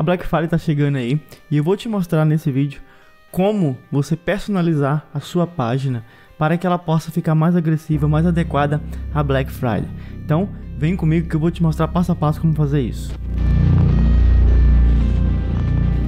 A Black Friday está chegando aí e eu vou te mostrar nesse vídeo como você personalizar a sua página para que ela possa ficar mais agressiva, mais adequada à Black Friday. Então, vem comigo que eu vou te mostrar passo a passo como fazer isso.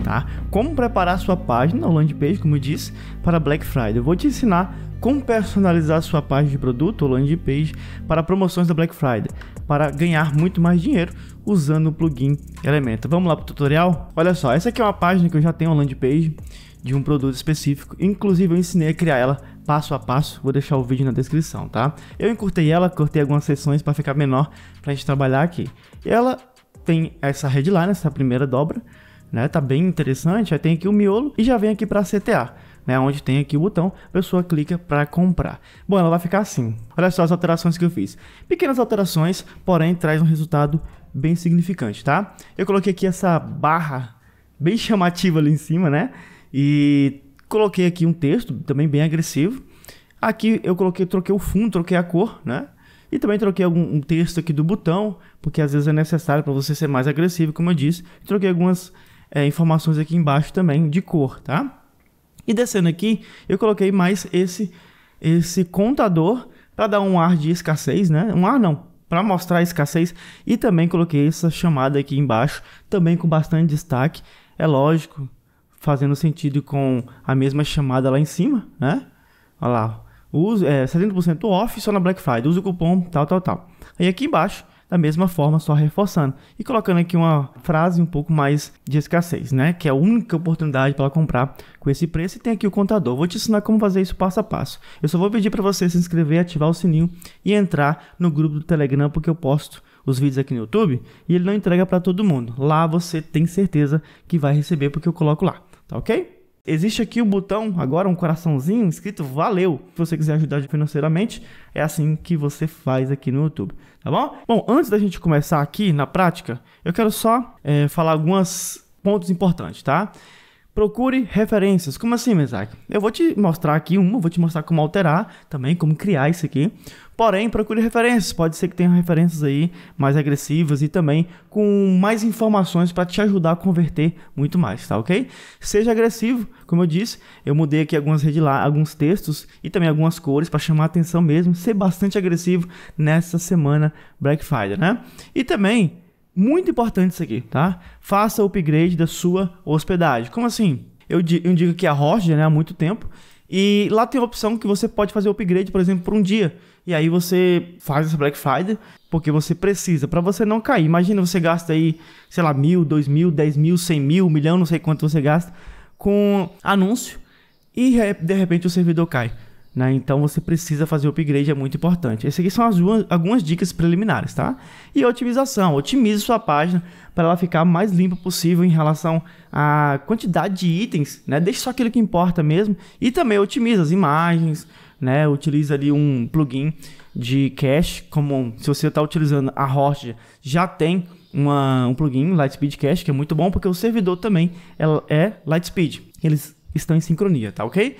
Tá? Como preparar sua página, ou landing page, como eu disse, para Black Friday. Eu vou te ensinar como personalizar sua página de produto ou landing page para promoções da Black Friday, para ganhar muito mais dinheiro usando o plugin Elementor. Vamos lá para o tutorial? Olha só, essa aqui é uma página que eu já tenho uma landing page de um produto específico. Inclusive, eu ensinei a criar ela passo a passo. Vou deixar o vídeo na descrição, tá? Eu encurtei ela, cortei algumas seções para ficar menor para a gente trabalhar aqui. E ela tem essa headline, essa primeira dobra, né? Tá bem interessante. Aí tem aqui o miolo e já vem aqui para CTA. Né, onde tem aqui o botão, a pessoa clica para comprar. Bom, ela vai ficar assim. Olha só as alterações que eu fiz. Pequenas alterações, porém traz um resultado bem significante, tá? Eu coloquei aqui essa barra bem chamativa ali em cima, né? E coloquei aqui um texto também bem agressivo. Aqui eu coloquei, troquei o fundo, troquei a cor, né? E também troquei algum um texto aqui do botão, porque às vezes é necessário para você ser mais agressivo, como eu disse. Troquei algumas é, informações aqui embaixo também de cor, tá? E descendo aqui, eu coloquei mais esse esse contador para dar um ar de escassez, né? Um ar não, para mostrar a escassez e também coloquei essa chamada aqui embaixo, também com bastante destaque, é lógico, fazendo sentido com a mesma chamada lá em cima, né? Olha lá, uso, é, 70% off só na Black Friday, usa o cupom tal, tal, tal. Aí aqui embaixo da mesma forma, só reforçando e colocando aqui uma frase um pouco mais de escassez, né? Que é a única oportunidade para comprar com esse preço. E tem aqui o contador. Vou te ensinar como fazer isso passo a passo. Eu só vou pedir para você se inscrever, ativar o sininho e entrar no grupo do Telegram, porque eu posto os vídeos aqui no YouTube e ele não entrega para todo mundo. Lá você tem certeza que vai receber porque eu coloco lá, tá ok? Existe aqui o um botão, agora um coraçãozinho escrito valeu. Se você quiser ajudar financeiramente, é assim que você faz aqui no YouTube tá bom? Bom, antes da gente começar aqui na prática, eu quero só é, falar alguns pontos importantes, tá? Procure referências. Como assim, Mesac? Eu vou te mostrar aqui uma, vou te mostrar como alterar também, como criar isso aqui. Porém, procure referências. Pode ser que tenha referências aí mais agressivas e também com mais informações para te ajudar a converter muito mais, tá ok? Seja agressivo, como eu disse, eu mudei aqui algumas redes lá, alguns textos e também algumas cores para chamar a atenção mesmo. Ser bastante agressivo nessa semana Black Friday, né? E também muito importante isso aqui, tá? Faça o upgrade da sua hospedagem. Como assim? Eu, digo que a Roger, né, há muito tempo, e lá tem a opção que você pode fazer o upgrade, por exemplo, por um dia. E aí você faz essa Black Friday, porque você precisa, para você não cair. Imagina você gasta aí, sei lá, mil, dois mil, dez mil, cem mil, um milhão, não sei quanto você gasta, com anúncio, e de repente o servidor cai. Né? Então você precisa fazer o upgrade, é muito importante. Essas aqui são as, algumas dicas preliminares, tá? E otimização, otimize sua página para ela ficar mais limpa possível em relação à quantidade de itens, né? Deixe só aquilo que importa mesmo e também otimiza as imagens, né? Utiliza ali um plugin de cache, como se você está utilizando a Hotjar, já tem uma, um plugin Lightspeed Cache que é muito bom porque o servidor também é, é Lightspeed. Eles estão em sincronia, tá ok?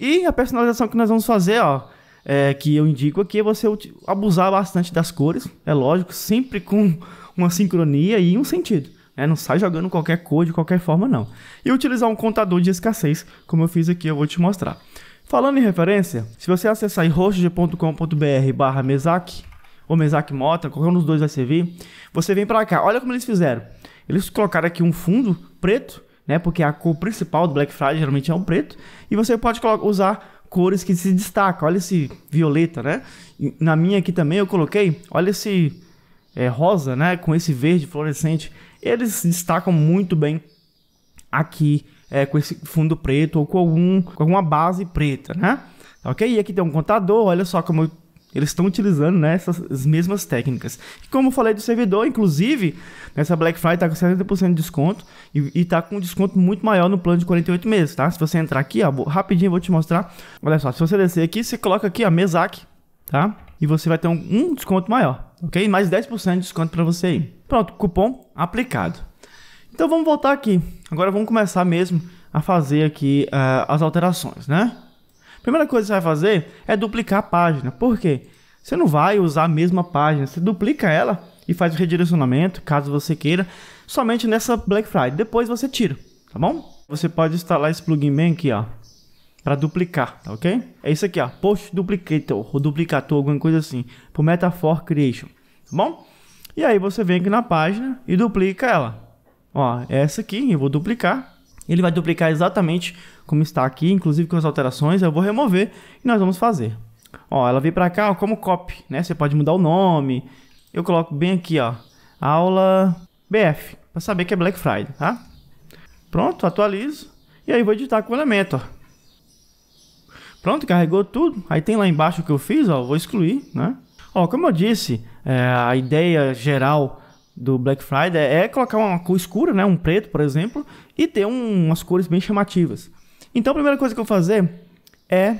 E a personalização que nós vamos fazer, ó, é, que eu indico aqui é você abusar bastante das cores, é lógico, sempre com uma sincronia e um sentido. Né? Não sai jogando qualquer cor de qualquer forma, não. E utilizar um contador de escassez, como eu fiz aqui, eu vou te mostrar. Falando em referência, se você acessar roxoge.com.br barra mesac, ou mesac mota, qualquer um dos dois vai servir, você vem para cá. Olha como eles fizeram. Eles colocaram aqui um fundo preto, né? Porque a cor principal do Black Friday geralmente é o preto. E você pode usar cores que se destacam. Olha esse violeta, né? na minha aqui também eu coloquei, olha esse é, rosa, né? Com esse verde fluorescente. Eles se destacam muito bem aqui é, com esse fundo preto ou com, algum, com alguma base preta, né? Tá ok? E aqui tem um contador, olha só como eu eles estão utilizando né, essas mesmas técnicas. E como eu falei do servidor, inclusive, nessa Black Friday está com 70% de desconto e está com um desconto muito maior no plano de 48 meses, tá? Se você entrar aqui, ó, rapidinho eu vou te mostrar. Olha só, se você descer aqui, você coloca aqui a Mesac, tá? E você vai ter um, um desconto maior, ok? Mais 10% de desconto para você aí. Pronto, cupom aplicado. Então vamos voltar aqui. Agora vamos começar mesmo a fazer aqui uh, as alterações, né? Primeira coisa que você vai fazer é duplicar a página. Por quê? Você não vai usar a mesma página, você duplica ela e faz o redirecionamento, caso você queira, somente nessa Black Friday. Depois você tira, tá bom? Você pode instalar esse plugin bem aqui, ó, para duplicar, tá ok? É isso aqui, ó, Post Duplicator, ou Duplicator, alguma coisa assim, pro Metafor Creation, tá bom? E aí você vem aqui na página e duplica ela. Ó, essa aqui eu vou duplicar ele vai duplicar exatamente como está aqui, inclusive com as alterações. Eu vou remover e nós vamos fazer. Ó, ela veio para cá ó, como copy, né? Você pode mudar o nome. Eu coloco bem aqui, ó, aula BF, para saber que é Black Friday, tá? Pronto, atualizo. E aí vou editar com o elemento, ó. Pronto, carregou tudo. Aí tem lá embaixo o que eu fiz, ó, vou excluir, né? Ó, como eu disse, é, a ideia geral do Black Friday é colocar uma cor escura, né? Um preto, por exemplo, e ter um, umas cores bem chamativas. Então a primeira coisa que eu vou fazer é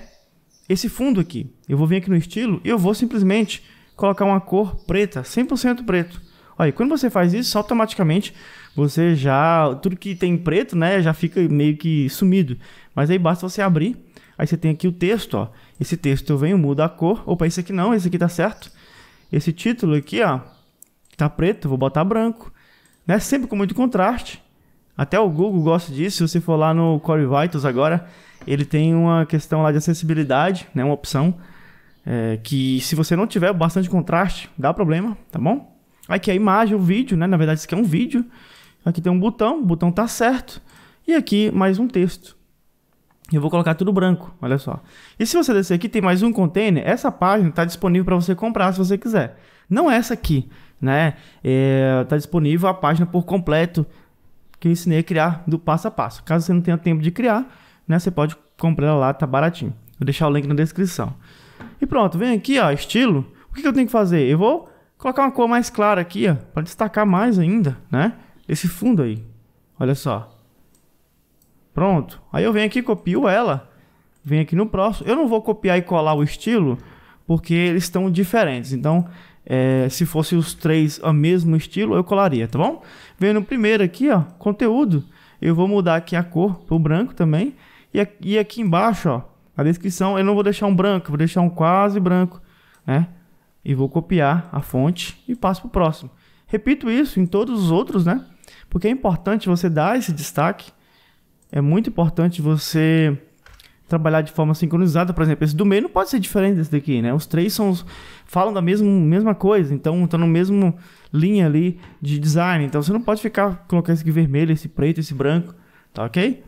esse fundo aqui. Eu vou vir aqui no estilo e eu vou simplesmente colocar uma cor preta, 100% preto. Olha, quando você faz isso, automaticamente você já... Tudo que tem preto, né? Já fica meio que sumido. Mas aí basta você abrir. Aí você tem aqui o texto, ó. Esse texto eu venho, mudo a cor. Opa, esse aqui não, esse aqui tá certo. Esse título aqui, ó tá preto, vou botar branco. Né? Sempre com muito contraste. Até o Google gosta disso. Se você for lá no Core Vitals agora, ele tem uma questão lá de acessibilidade, né? Uma opção é, que se você não tiver bastante contraste, dá problema, tá bom? Aqui a imagem, o vídeo, né? Na verdade isso aqui é um vídeo. Aqui tem um botão, o botão tá certo. E aqui mais um texto. Eu vou colocar tudo branco, olha só. E se você descer aqui, tem mais um container. Essa página está disponível para você comprar se você quiser. Não é essa aqui né? É, tá disponível a página por completo que eu ensinei a criar do passo a passo. Caso você não tenha tempo de criar, né? Você pode comprar lá, tá baratinho. Vou deixar o link na descrição. E pronto, vem aqui, ó, estilo. O que, que eu tenho que fazer? Eu vou colocar uma cor mais clara aqui, ó, para destacar mais ainda, né? Esse fundo aí. Olha só. Pronto. Aí eu venho aqui, copio ela. Venho aqui no próximo. Eu não vou copiar e colar o estilo, porque eles estão diferentes. Então, é, se fosse os três o mesmo estilo, eu colaria, tá bom? Vendo primeiro aqui, ó, conteúdo. Eu vou mudar aqui a cor pro branco também. E, e aqui embaixo, ó, a descrição, eu não vou deixar um branco, vou deixar um quase branco, né? E vou copiar a fonte e passo pro próximo. Repito isso em todos os outros, né? Porque é importante você dar esse destaque. É muito importante você trabalhar de forma sincronizada, por exemplo, esse do meio não pode ser diferente desse daqui, né? Os três são falam da mesma, mesma coisa, então estão tá no mesmo linha ali de design, então você não pode ficar colocando esse aqui vermelho, esse preto, esse branco, tá ok?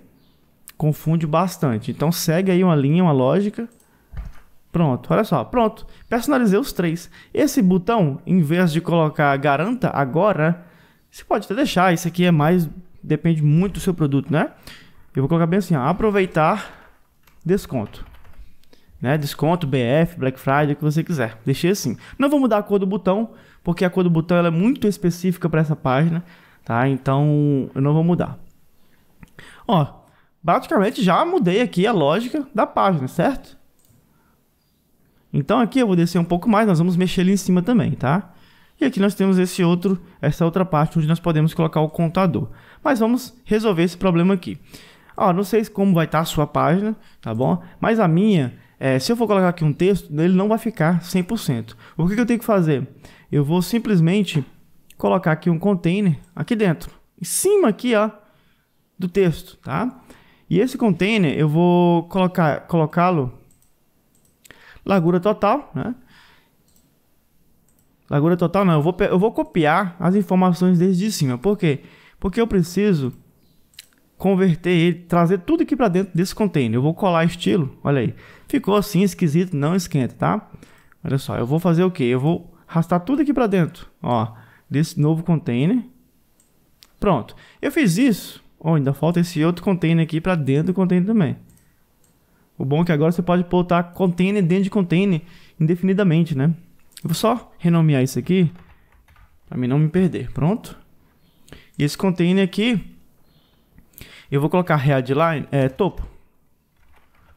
Confunde bastante. Então segue aí uma linha, uma lógica. Pronto, olha só, pronto. Personalizei os três. Esse botão, em vez de colocar garanta agora, você pode até deixar, isso aqui é mais depende muito do seu produto, né? Eu vou colocar bem assim, ó, aproveitar desconto. Né? Desconto, BF, Black Friday, o que você quiser. Deixei assim. Não vou mudar a cor do botão, porque a cor do botão é muito específica para essa página, tá? Então eu não vou mudar. Ó, praticamente já mudei aqui a lógica da página, certo? Então aqui eu vou descer um pouco mais, nós vamos mexer ali em cima também, tá? E aqui nós temos esse outro, essa outra parte onde nós podemos colocar o contador. Mas vamos resolver esse problema aqui. Ó, não sei como vai estar tá a sua página, tá bom? Mas a minha, é, se eu for colocar aqui um texto, ele não vai ficar 100%. O que, que eu tenho que fazer? Eu vou simplesmente colocar aqui um container aqui dentro, em cima aqui, ó, do texto, tá? E esse container eu vou colocar, colocá-lo largura total, né? Largura total não, eu vou, eu vou copiar as informações desde cima. Por quê? Porque eu preciso converter ele, trazer tudo aqui para dentro desse container. Eu vou colar estilo, olha aí. Ficou assim, esquisito, não esquenta, tá? Olha só, eu vou fazer o que? Eu vou arrastar tudo aqui para dentro, ó, desse novo container. Pronto. Eu fiz isso. Oh, ainda falta esse outro container aqui para dentro do container também. O bom é que agora você pode botar container dentro de container indefinidamente, né? Eu vou só renomear isso aqui para mim não me perder. Pronto. E esse container aqui, eu vou colocar headline, é, topo.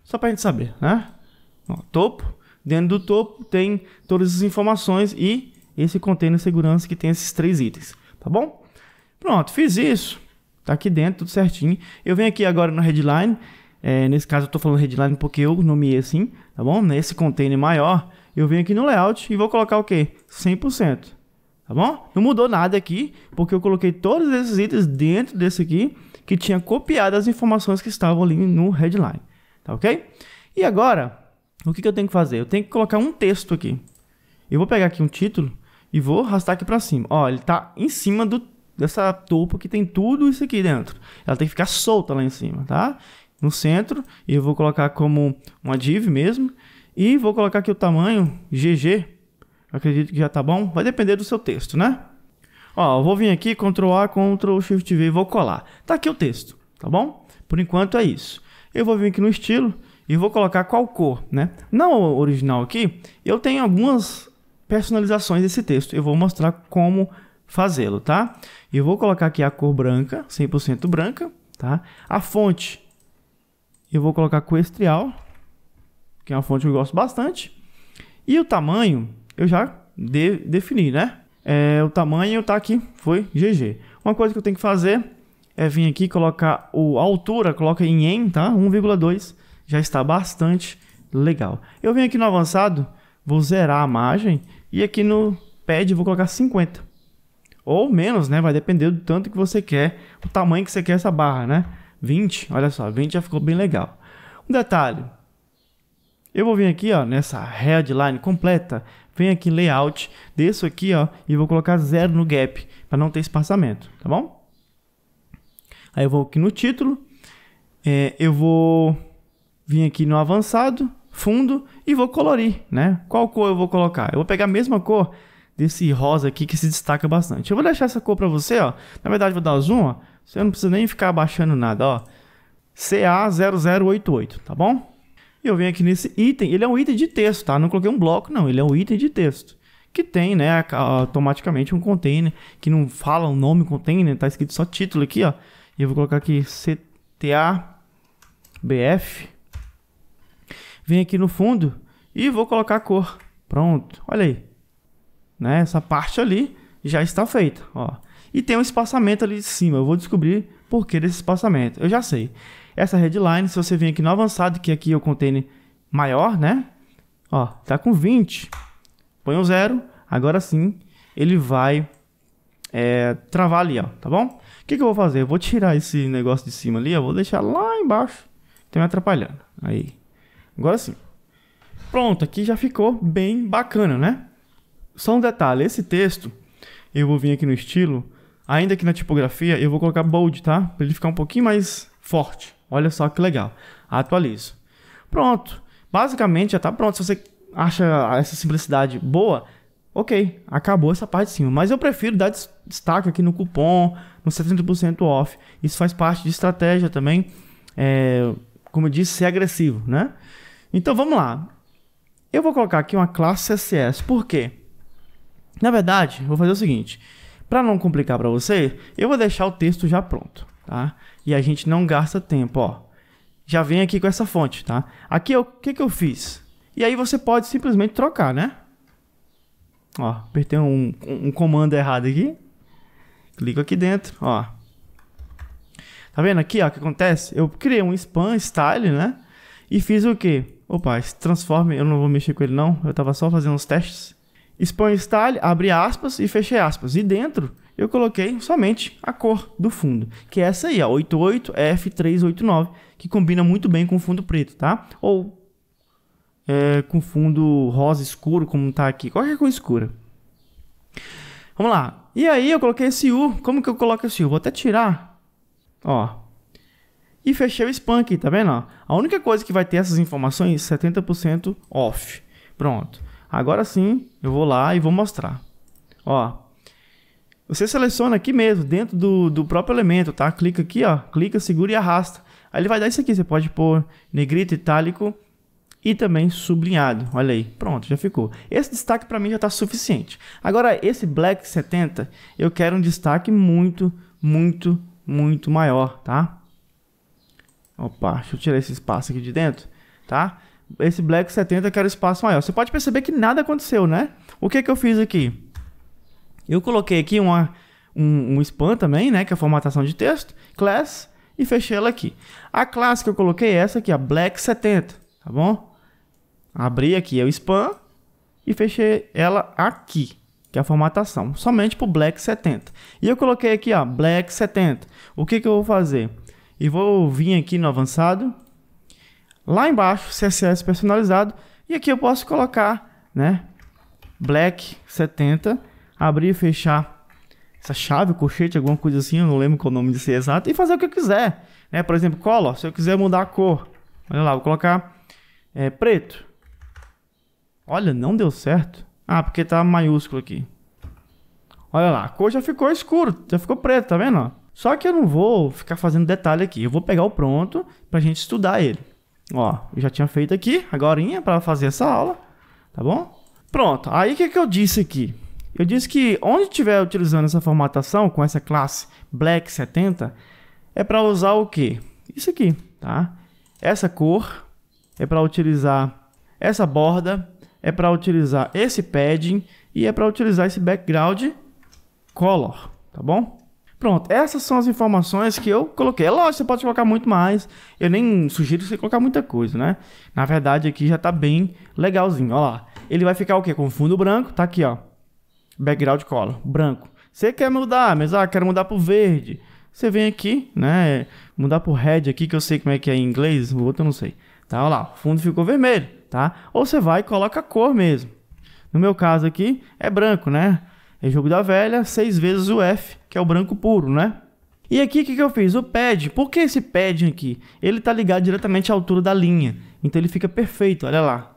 Só para a gente saber, né? Ó, topo. Dentro do topo tem todas as informações e esse container de segurança que tem esses três itens, tá bom? Pronto, fiz isso. Tá aqui dentro, tudo certinho. Eu venho aqui agora no headline. É, nesse caso eu estou falando headline porque eu nomeei assim, tá bom? Nesse container maior, eu venho aqui no layout e vou colocar o quê? 100% tá bom? Não mudou nada aqui, porque eu coloquei todos esses itens dentro desse aqui, que tinha copiado as informações que estavam ali no headline, tá ok? E agora, o que, que eu tenho que fazer? Eu tenho que colocar um texto aqui. Eu vou pegar aqui um título e vou arrastar aqui para cima. Ó, ele tá em cima do, dessa topo que tem tudo isso aqui dentro. Ela tem que ficar solta lá em cima, tá? No centro, e eu vou colocar como uma div mesmo. E vou colocar aqui o tamanho GG Acredito que já tá bom. Vai depender do seu texto, né? Ó, eu vou vir aqui, Ctrl A, Ctrl Shift V e vou colar. Tá aqui o texto, tá bom? Por enquanto é isso. Eu vou vir aqui no estilo e vou colocar qual cor, né? Na original aqui, eu tenho algumas personalizações desse texto. Eu vou mostrar como fazê-lo, tá? Eu vou colocar aqui a cor branca, 100% branca, tá? A fonte, eu vou colocar Questrial, que é uma fonte que eu gosto bastante. E o tamanho, eu já de, defini, né? É, o tamanho tá aqui, foi GG. Uma coisa que eu tenho que fazer é vir aqui colocar o altura, coloca em em, tá? 1,2 já está bastante legal. Eu venho aqui no avançado, vou zerar a margem e aqui no pad vou colocar 50. Ou menos, né? Vai depender do tanto que você quer, o tamanho que você quer essa barra, né? 20, olha só, 20 já ficou bem legal. Um detalhe, eu vou vir aqui ó, nessa headline completa, venho aqui em layout, desço aqui ó, e vou colocar zero no gap, para não ter espaçamento, tá bom? Aí eu vou aqui no título, é, eu vou vir aqui no avançado, fundo e vou colorir, né? Qual cor eu vou colocar? Eu vou pegar a mesma cor desse rosa aqui que se destaca bastante. Eu vou deixar essa cor para você, ó. Na verdade, vou dar zoom, ó. Você não precisa nem ficar abaixando nada, ó. CA0088, tá bom? eu venho aqui nesse item, ele é um item de texto, tá? Não coloquei um bloco, não, ele é um item de texto. Que tem, né, automaticamente um container, que não fala o nome container, tá escrito só título aqui, ó. E eu vou colocar aqui CTA-BF. Vem aqui no fundo e vou colocar a cor. Pronto, olha aí. Né, essa parte ali já está feita, ó. E tem um espaçamento ali de cima, eu vou descobrir por que desse espaçamento. Eu já sei. Essa headline, se você vir aqui no avançado, que aqui é o container maior, né? Ó, tá com 20. Põe um zero. Agora sim, ele vai é, travar ali, ó, tá bom? O que, que eu vou fazer? Eu vou tirar esse negócio de cima ali, eu vou deixar lá embaixo. Tá me atrapalhando. Aí. Agora sim. Pronto, aqui já ficou bem bacana, né? Só um detalhe, esse texto, eu vou vir aqui no estilo, ainda aqui na tipografia, eu vou colocar bold, tá? Pra ele ficar um pouquinho mais forte. Olha só que legal. Atualizo. Pronto. Basicamente já está pronto. Se você acha essa simplicidade boa, ok, acabou essa parte de cima. Mas eu prefiro dar destaque aqui no cupom, no 70% off. Isso faz parte de estratégia também. É, como eu disse, ser agressivo, né? Então vamos lá. Eu vou colocar aqui uma classe CSS. Por quê? Na verdade, vou fazer o seguinte. Para não complicar para você, eu vou deixar o texto já pronto, tá? e a gente não gasta tempo, ó. Já vem aqui com essa fonte, tá? Aqui, o que que eu fiz? E aí você pode simplesmente trocar, né? Ó, apertei um, um, um comando errado aqui. Clico aqui dentro, ó. Tá vendo aqui, ó, o que acontece? Eu criei um span style, né? E fiz o quê? Opa, esse transforme, eu não vou mexer com ele não. Eu tava só fazendo uns testes span style, abre aspas e fechei aspas. E dentro eu coloquei somente a cor do fundo, que é essa aí, a 88F389, que combina muito bem com o fundo preto, tá? Ou é, com fundo rosa escuro, como tá aqui, qualquer cor escura. Vamos lá. E aí eu coloquei esse U, como que eu coloco esse U? Vou até tirar, ó. E fechei o spam aqui, tá vendo? Ó? A única coisa que vai ter essas informações, 70% off. Pronto. Agora sim, eu vou lá e vou mostrar. Ó, você seleciona aqui mesmo, dentro do, do próprio elemento, tá? Clica aqui, ó, clica, segura e arrasta. Aí ele vai dar isso aqui, você pode pôr negrito, itálico e também sublinhado. Olha aí, pronto, já ficou. Esse destaque para mim já está suficiente. Agora, esse Black 70, eu quero um destaque muito, muito, muito maior, tá? Opa, deixa eu tirar esse espaço aqui de dentro, tá? esse black 70 quero espaço maior. Você pode perceber que nada aconteceu, né? O que, que eu fiz aqui? Eu coloquei aqui uma, um, um span também, né? Que é a formatação de texto, class, e fechei ela aqui. A classe que eu coloquei é essa aqui, a black 70, tá bom? Abri aqui é o span e fechei ela aqui, que é a formatação, somente para o black 70. E eu coloquei aqui, ó, black 70. O que, que eu vou fazer? E vou vir aqui no avançado, Lá embaixo, CSS personalizado. E aqui eu posso colocar, né? Black 70. Abrir e fechar essa chave, colchete, alguma coisa assim. Eu não lembro qual o nome disso ser exato. E fazer o que eu quiser. Né? Por exemplo, color. Se eu quiser mudar a cor. Olha lá, vou colocar é, preto. Olha, não deu certo. Ah, porque tá maiúsculo aqui. Olha lá, a cor já ficou escuro, já ficou preto, tá vendo? Só que eu não vou ficar fazendo detalhe aqui. Eu vou pegar o pronto pra gente estudar ele. Ó, eu já tinha feito aqui, agora para fazer essa aula, tá bom? Pronto, aí o que, que eu disse aqui? Eu disse que onde estiver utilizando essa formatação com essa classe Black 70, é para usar o quê? Isso aqui, tá? Essa cor é para utilizar essa borda, é para utilizar esse padding e é para utilizar esse background color, tá bom? Pronto, essas são as informações que eu coloquei. É lógico, você pode colocar muito mais. Eu nem sugiro você colocar muita coisa, né? Na verdade, aqui já tá bem legalzinho. Olha lá. Ele vai ficar o quê? Com fundo branco, tá aqui, ó. Background color, branco. Você quer mudar, mas ah, quero mudar pro verde. Você vem aqui, né? Mudar pro red aqui, que eu sei como é que é em inglês, o outro eu não sei. Tá, olha lá, o fundo ficou vermelho, tá? Ou você vai e coloca a cor mesmo. No meu caso aqui, é branco, né? É jogo da velha, seis vezes o F que é o branco puro, né? E aqui o que, que eu fiz? O pad, por que esse pad aqui? Ele tá ligado diretamente à altura da linha, então ele fica perfeito, olha lá,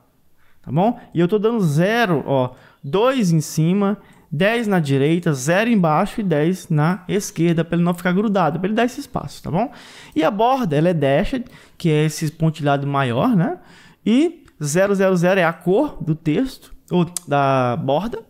tá bom? E eu tô dando zero, ó, 2 em cima, 10 na direita, 0 embaixo e 10 na esquerda, para ele não ficar grudado, para ele dar esse espaço, tá bom? E a borda, ela é dashed, que é esse pontilhado maior, né? E 000 é a cor do texto, ou da borda,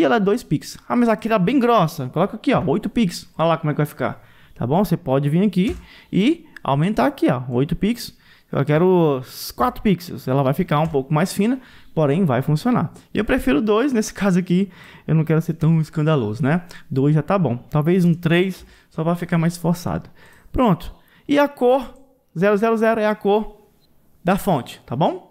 e ela é 2 pix. Ah, mas aqui tá bem grossa. Coloca aqui, ó, 8 pix. Olha lá como é que vai ficar. Tá bom? Você pode vir aqui e aumentar aqui, ó, 8 pix. Eu quero 4 pixels. Ela vai ficar um pouco mais fina, porém vai funcionar. Eu prefiro 2, nesse caso aqui, eu não quero ser tão escandaloso, né? 2 já tá bom. Talvez um 3 só vai ficar mais forçado. Pronto. E a cor 000 é a cor da fonte, tá bom?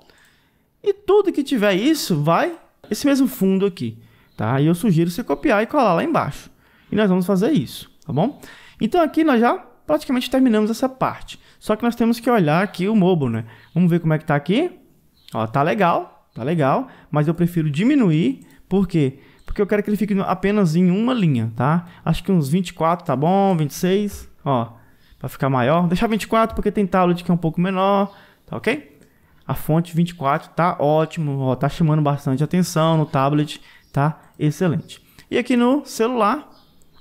E tudo que tiver isso vai esse mesmo fundo aqui tá? E eu sugiro você copiar e colar lá embaixo. E nós vamos fazer isso, tá bom? Então aqui nós já praticamente terminamos essa parte. Só que nós temos que olhar aqui o Mobo, né? Vamos ver como é que tá aqui. Ó, tá legal, tá legal, mas eu prefiro diminuir, por quê? Porque eu quero que ele fique apenas em uma linha, tá? Acho que uns 24 tá bom, 26, ó, para ficar maior. Deixar 24 porque tem tablet que é um pouco menor, tá ok? A fonte 24 tá ótimo, ó, tá chamando bastante atenção no tablet tá excelente. E aqui no celular,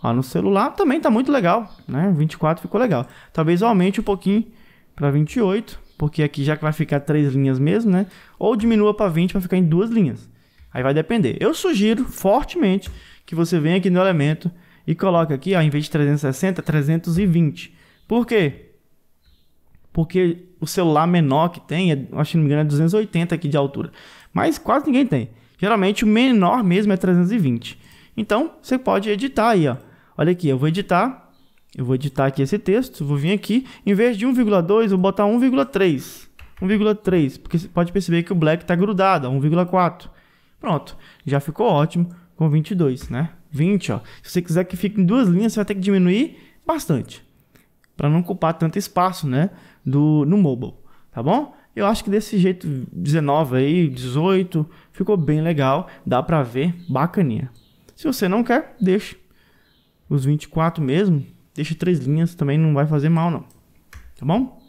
ó, no celular também tá muito legal, né? 24 ficou legal. Talvez aumente um pouquinho para 28, porque aqui já que vai ficar três linhas mesmo, né? Ou diminua para 20 para ficar em duas linhas. Aí vai depender. Eu sugiro fortemente que você venha aqui no elemento e coloque aqui, ó, em vez de 360, 320. Por quê? Porque o celular menor que tem, é, acho que não me engano, é 280 aqui de altura. Mas quase ninguém tem. Geralmente o menor mesmo é 320. Então, você pode editar aí, ó. Olha aqui, eu vou editar. Eu vou editar aqui esse texto, vou vir aqui, em vez de 1,2, vou botar 1,3. 1,3, porque você pode perceber que o black está grudado, 1,4. Pronto, já ficou ótimo com 22, né? 20, ó. Se você quiser que fique em duas linhas, você vai ter que diminuir bastante, para não ocupar tanto espaço, né, do no mobile, tá bom? Eu acho que desse jeito, 19 aí, 18, ficou bem legal. Dá pra ver, bacaninha. Se você não quer, deixa. Os 24 mesmo, deixa três linhas, também não vai fazer mal não. Tá bom?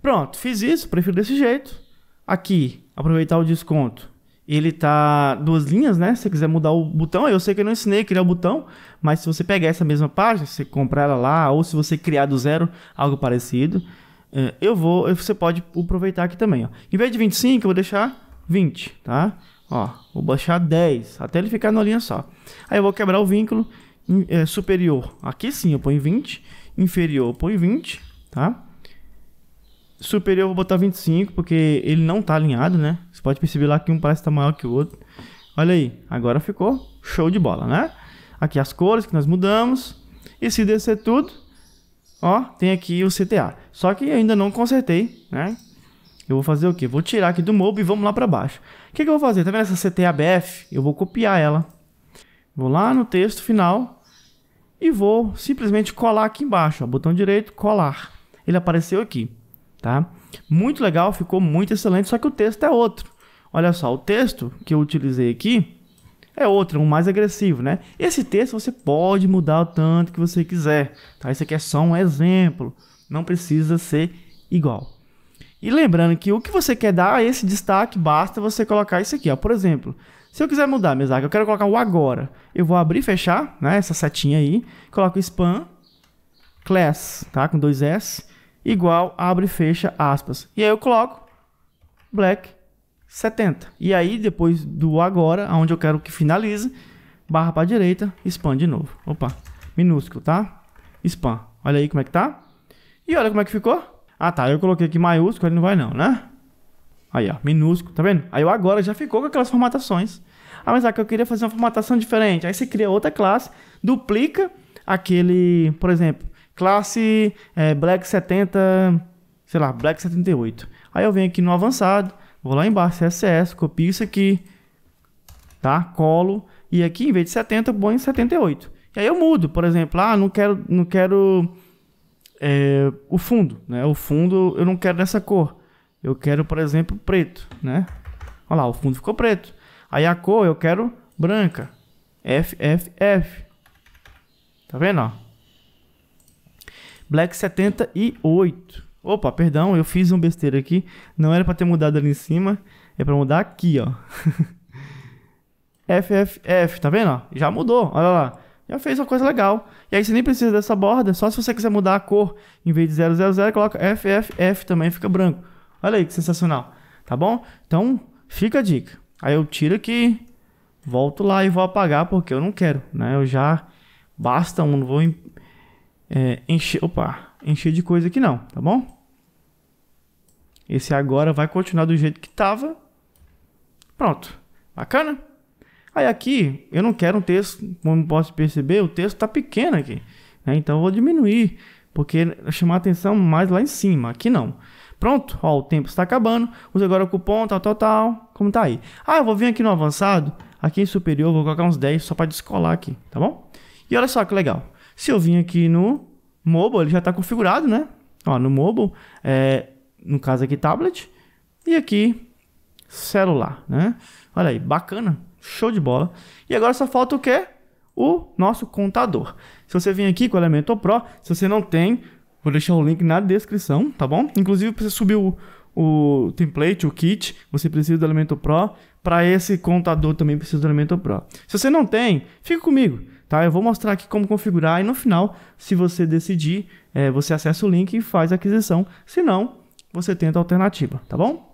Pronto, fiz isso, prefiro desse jeito. Aqui, aproveitar o desconto. Ele tá duas linhas, né? Se você quiser mudar o botão, eu sei que eu não ensinei a criar o botão, mas se você pegar essa mesma página, você comprar ela lá, ou se você criar do zero, algo parecido, é, eu vou, você pode aproveitar aqui também, ó. Em vez de 25, eu vou deixar 20, tá? Ó, vou baixar 10, até ele ficar na linha só. Aí eu vou quebrar o vínculo é, superior. Aqui sim eu ponho 20, inferior eu ponho 20, tá? Superior eu vou botar 25, porque ele não tá alinhado, né? Você pode perceber lá que um parece estar tá maior que o outro. Olha aí, agora ficou show de bola, né? Aqui as cores que nós mudamos. E se descer tudo, Ó, tem aqui o CTA. Só que ainda não consertei, né? Eu vou fazer o quê? Vou tirar aqui do mob e vamos lá para baixo. O que, que, eu vou fazer? Tá vendo essa CTA-BF? Eu vou copiar ela. Vou lá no texto final e vou simplesmente colar aqui embaixo. Ó, botão direito, colar. Ele apareceu aqui, tá? Muito legal, ficou muito excelente, só que o texto é outro. Olha só, o texto que eu utilizei aqui é outro, um mais agressivo, né? Esse texto você pode mudar o tanto que você quiser, tá? Isso aqui é só um exemplo, não precisa ser igual. E lembrando que o que você quer dar a esse destaque, basta você colocar isso aqui, ó. Por exemplo, se eu quiser mudar, Mesaga, eu quero colocar o agora. Eu vou abrir e fechar, né, essa setinha aí, coloco spam class, tá? Com dois S, igual, abre e fecha aspas. E aí eu coloco black 70. E aí, depois do agora, aonde eu quero que finalize, barra para direita, spam de novo. Opa, minúsculo, tá? Spam. Olha aí como é que tá. E olha como é que ficou. Ah, tá. Eu coloquei aqui maiúsculo, ele não vai não, né? Aí, ó, minúsculo, tá vendo? Aí o agora já ficou com aquelas formatações. Ah, mas aqui é eu queria fazer uma formatação diferente. Aí você cria outra classe, duplica aquele, por exemplo, classe é, Black 70, sei lá, Black 78. Aí eu venho aqui no avançado, Vou lá embaixo, CSS, copio isso aqui, tá? Colo. E aqui, em vez de 70, eu ponho 78. E aí eu mudo, por exemplo, ah, não quero, não quero é, o fundo, né? O fundo eu não quero dessa cor. Eu quero, por exemplo, preto, né? Olha lá, o fundo ficou preto. Aí a cor eu quero branca. F, F, F. Tá vendo, ó? Black 78. Opa, perdão, eu fiz um besteira aqui. Não era para ter mudado ali em cima. É para mudar aqui, ó. FFF, tá vendo? Ó? Já mudou, olha lá. Já fez uma coisa legal. E aí você nem precisa dessa borda, só se você quiser mudar a cor. Em vez de 000, coloca FFF também, fica branco. Olha aí que sensacional, tá bom? Então, fica a dica. Aí eu tiro aqui, volto lá e vou apagar porque eu não quero, né? Eu já... Basta um, não vou... É, encher... Opa! encher de coisa aqui não, tá bom? Esse agora vai continuar do jeito que estava. Pronto. Bacana? Aí aqui, eu não quero um texto, como posso perceber, o texto está pequeno aqui. Né? Então eu vou diminuir, porque chamar atenção mais lá em cima. Aqui não. Pronto, ó, o tempo está acabando. Use agora o cupom, tal, tal, tal. Como tá aí? Ah, eu vou vir aqui no avançado, aqui em superior, vou colocar uns 10 só para descolar aqui, tá bom? E olha só que legal. Se eu vim aqui no mobile, ele já está configurado, né? Ó, no mobile, é, no caso aqui tablet, e aqui celular, né? Olha aí, bacana, show de bola. E agora só falta o que? O nosso contador. Se você vir aqui com o Elementor Pro, se você não tem, vou deixar o link na descrição, tá bom? Inclusive, para você subir o, o template, o kit, você precisa do Elementor Pro. Para esse contador também precisa do Elementor Pro. Se você não tem, fica comigo. Tá? Eu vou mostrar aqui como configurar e no final, se você decidir, é, você acessa o link e faz a aquisição. Se não, você tenta a alternativa, tá bom?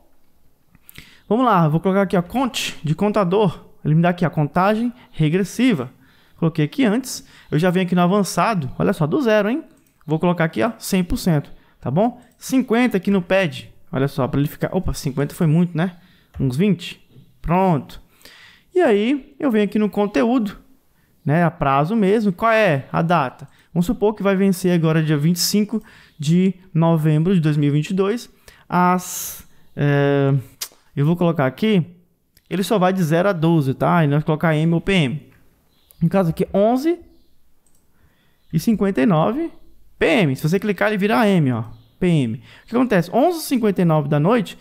Vamos lá, vou colocar aqui a conte de contador. Ele me dá aqui a contagem regressiva. Coloquei aqui antes. Eu já venho aqui no avançado. Olha só, do zero, hein? Vou colocar aqui, ó, 100%, tá bom? 50 aqui no pad. Olha só, para ele ficar... Opa, 50 foi muito, né? Uns 20. Pronto. E aí, eu venho aqui no conteúdo né, a prazo mesmo. Qual é a data? Vamos supor que vai vencer agora dia 25 de novembro de 2022. As. É, eu vou colocar aqui. Ele só vai de 0 a 12, tá? E nós colocar M ou PM. No caso aqui, 11 e 59 PM. Se você clicar, ele vira M, ó. PM. O que acontece? 11h59 da noite,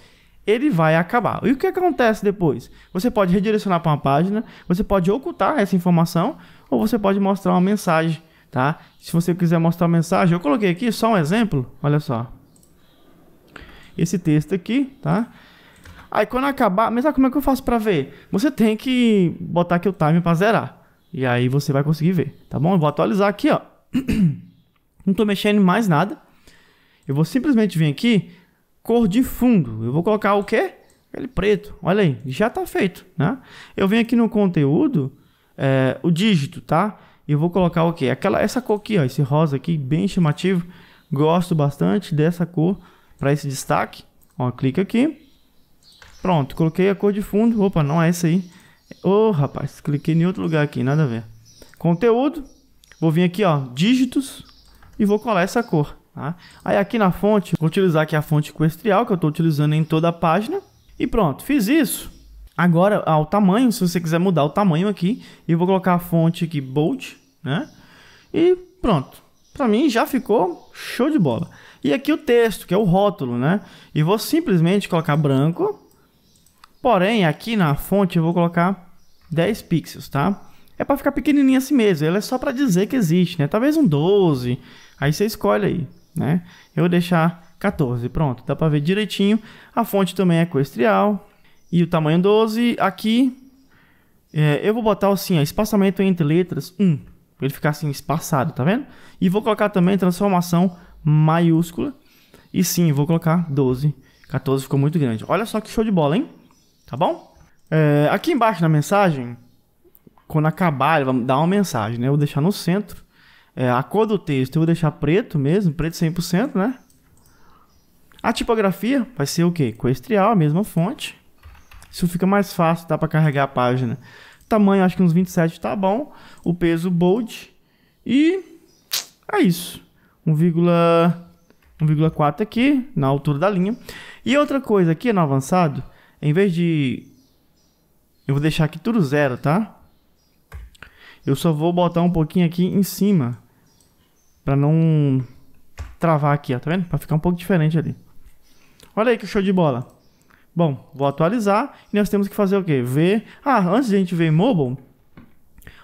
ele vai acabar. E o que acontece depois? Você pode redirecionar para uma página, você pode ocultar essa informação, ou você pode mostrar uma mensagem, tá? Se você quiser mostrar uma mensagem, eu coloquei aqui só um exemplo, olha só. Esse texto aqui, tá? Aí quando acabar, mas sabe como é que eu faço para ver? Você tem que botar aqui o time para zerar. E aí você vai conseguir ver, tá bom? Eu vou atualizar aqui, ó. Não tô mexendo em mais nada. Eu vou simplesmente vir aqui, cor de fundo. Eu vou colocar o quê? Ele preto. Olha aí, já tá feito, né? Eu venho aqui no conteúdo, é, o dígito, tá? Eu vou colocar o okay, quê? Aquela, essa cor aqui, ó, esse rosa aqui, bem chamativo. Gosto bastante dessa cor para esse destaque. Ó, clica aqui. Pronto, coloquei a cor de fundo. Opa, não é essa aí. Ô, oh, rapaz, cliquei em outro lugar aqui, nada a ver. Conteúdo, vou vir aqui, ó, dígitos e vou colar essa cor. Tá? Aí aqui na fonte, vou utilizar aqui a fonte equestrial que eu estou utilizando em toda a página. E pronto, fiz isso. Agora, ao tamanho, se você quiser mudar o tamanho aqui, eu vou colocar a fonte aqui bold, né? E pronto. Para mim já ficou show de bola. E aqui o texto, que é o rótulo, né? E vou simplesmente colocar branco. Porém, aqui na fonte eu vou colocar 10 pixels, tá? É para ficar pequenininho assim mesmo. Ele é só para dizer que existe, né? Talvez um 12. Aí você escolhe aí, né? Eu vou deixar 14. Pronto, dá para ver direitinho. A fonte também é coestrial, e o tamanho 12. Aqui é, eu vou botar assim, ó, espaçamento entre letras 1, para ele ficar assim espaçado, tá vendo? E vou colocar também transformação maiúscula. E sim, vou colocar 12. 14 ficou muito grande. Olha só que show de bola, hein? Tá bom? É, aqui embaixo na mensagem, quando acabar, ele vai dar uma mensagem, né? Eu vou deixar no centro. É, a cor do texto eu vou deixar preto mesmo, preto 100%, né? A tipografia vai ser o quê? Coestrial, a mesma fonte. Isso fica mais fácil, dá para carregar a página. Tamanho, acho que uns 27 tá bom. O peso bold. E é isso. 1,4 aqui, na altura da linha. E outra coisa aqui no avançado, em vez de... Eu vou deixar aqui tudo zero, tá? Eu só vou botar um pouquinho aqui em cima. Pra não travar aqui, ó, tá vendo? Pra ficar um pouco diferente ali. Olha aí que show de bola. Bom, vou atualizar e nós temos que fazer o quê? Ver. Ah, antes de a gente ver mobile,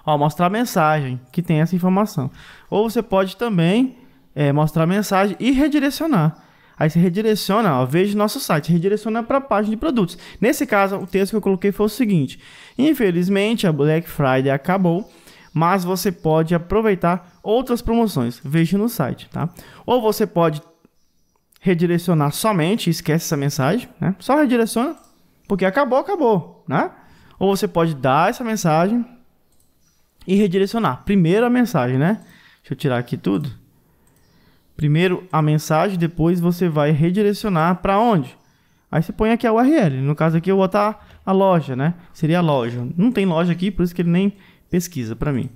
ó, mostrar a mensagem que tem essa informação. Ou você pode também é, mostrar a mensagem e redirecionar. Aí você redireciona, ó, veja nosso site, redireciona para a página de produtos. Nesse caso, o texto que eu coloquei foi o seguinte: Infelizmente, a Black Friday acabou, mas você pode aproveitar outras promoções. Veja no site, tá? Ou você pode redirecionar somente, esquece essa mensagem, né? Só redireciona, porque acabou, acabou, né? Ou você pode dar essa mensagem e redirecionar. Primeiro a mensagem, né? Deixa eu tirar aqui tudo. Primeiro a mensagem, depois você vai redirecionar para onde? Aí você põe aqui a URL. No caso aqui eu vou botar a loja, né? Seria a loja. Não tem loja aqui, por isso que ele nem pesquisa para mim.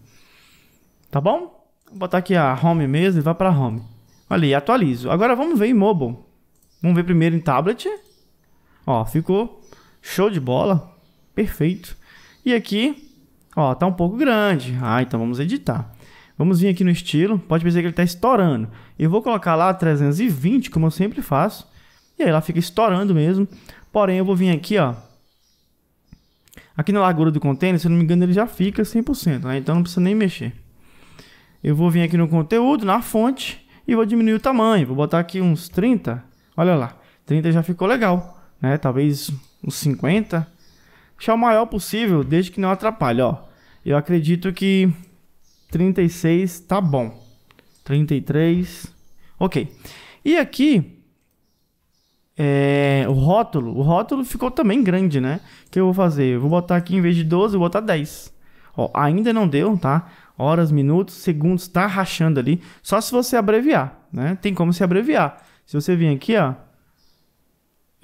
Tá bom? Vou botar aqui a home mesmo e vai para home. Ali, atualizo. Agora vamos ver em mobile. Vamos ver primeiro em tablet. Ó, ficou show de bola. Perfeito. E aqui, ó, tá um pouco grande. Ah, então vamos editar. Vamos vir aqui no estilo. Pode perceber que ele tá estourando. Eu vou colocar lá 320, como eu sempre faço. E aí ela fica estourando mesmo. Porém, eu vou vir aqui, ó. Aqui na largura do container, se eu não me engano, ele já fica 100%, né? Então não precisa nem mexer. Eu vou vir aqui no conteúdo, na fonte e vou diminuir o tamanho. Vou botar aqui uns 30. Olha lá, 30 já ficou legal, né? Talvez uns 50. Deixar o maior possível, desde que não atrapalhe, ó. Eu acredito que 36 tá bom. 33, ok. E aqui, é, o rótulo, o rótulo ficou também grande, né? O que eu vou fazer? Eu vou botar aqui, em vez de 12, eu vou botar 10. Ó, ainda não deu, tá? horas, minutos, segundos, está rachando ali. Só se você abreviar, né? Tem como se abreviar. Se você vir aqui, ó,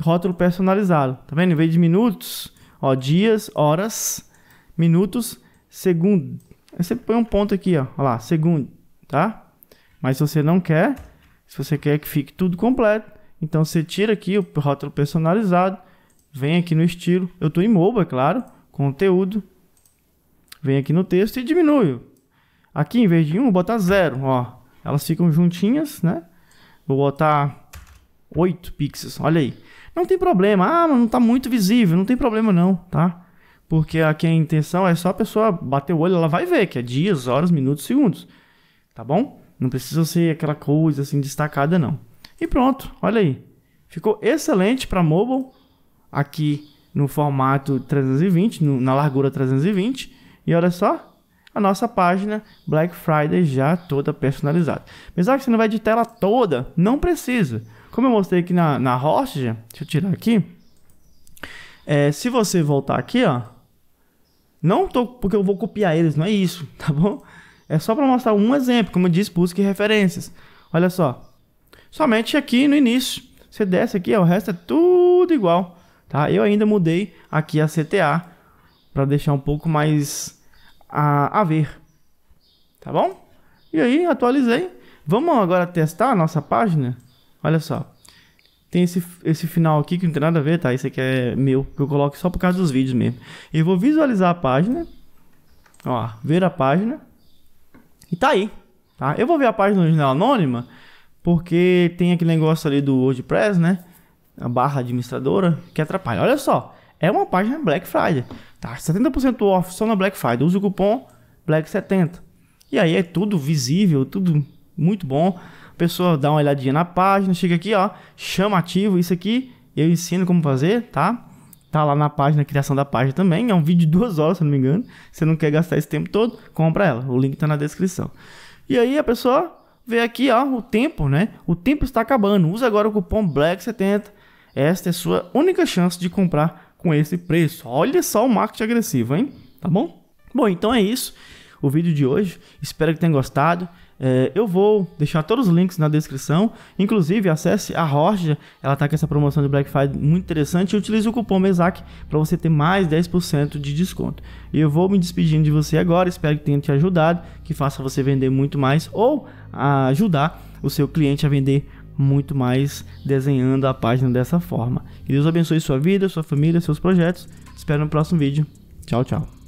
rótulo personalizado, tá vendo? Em vez de minutos, ó, dias, horas, minutos, segundo. Aí você põe um ponto aqui, ó, ó lá, segundo, tá? Mas se você não quer, se você quer que fique tudo completo, então você tira aqui o rótulo personalizado, vem aqui no estilo, eu estou em mobile, é claro, conteúdo, vem aqui no texto e diminui Aqui, em vez de 1, um, botar 0, ó. Elas ficam juntinhas, né? Vou botar 8 pixels, olha aí. Não tem problema, ah, mas não tá muito visível, não tem problema não, tá? Porque aqui a intenção é só a pessoa bater o olho, ela vai ver, que é dias, horas, minutos, segundos, tá bom? Não precisa ser aquela coisa assim destacada não. E pronto, olha aí. Ficou excelente para mobile, aqui no formato 320, no, na largura 320. E olha só, a nossa página Black Friday já toda personalizada. Apesar que você não vai de tela toda, não precisa. Como eu mostrei aqui na, na host, deixa eu tirar aqui. É, se você voltar aqui, ó, não tô porque eu vou copiar eles, não é isso, tá bom? É só para mostrar um exemplo, como eu disse, busque referências. Olha só, somente aqui no início, você desce aqui, ó, o resto é tudo igual, tá? Eu ainda mudei aqui a CTA para deixar um pouco mais a, a ver. Tá bom? E aí, atualizei. Vamos agora testar a nossa página? Olha só. Tem esse, esse final aqui que não tem nada a ver, tá? Isso aqui é meu, que eu coloco só por causa dos vídeos mesmo. Eu vou visualizar a página. Ó, ver a página. E tá aí, tá? Eu vou ver a página original anônima, porque tem aquele negócio ali do WordPress, né? A barra administradora, que atrapalha. Olha só, é uma página Black Friday. Tá 70% off só na Black Friday. Usa o cupom Black70. E aí é tudo visível, tudo muito bom. A pessoa dá uma olhadinha na página, chega aqui, ó, chamativo, isso aqui. Eu ensino como fazer, tá? Tá lá na página, criação da página também. É um vídeo de duas horas, se não me engano. Você não quer gastar esse tempo todo, compra ela. O link tá na descrição. E aí a pessoa vê aqui, ó, o tempo, né? O tempo está acabando. Usa agora o cupom Black70. Esta é a sua única chance de comprar com esse preço. Olha só o marketing agressivo, hein? Tá bom? Bom, então é isso. O vídeo de hoje. Espero que tenham gostado. É, eu vou deixar todos os links na descrição. Inclusive, acesse a Roja, ela está com essa promoção de Black Friday muito interessante. E utilize o cupom MESAC para você ter mais 10% de desconto. E eu vou me despedindo de você agora. Espero que tenha te ajudado, que faça você vender muito mais ou ajudar o seu cliente a vender muito mais desenhando a página dessa forma. Que Deus abençoe sua vida, sua família, seus projetos. Espero no próximo vídeo. Tchau, tchau.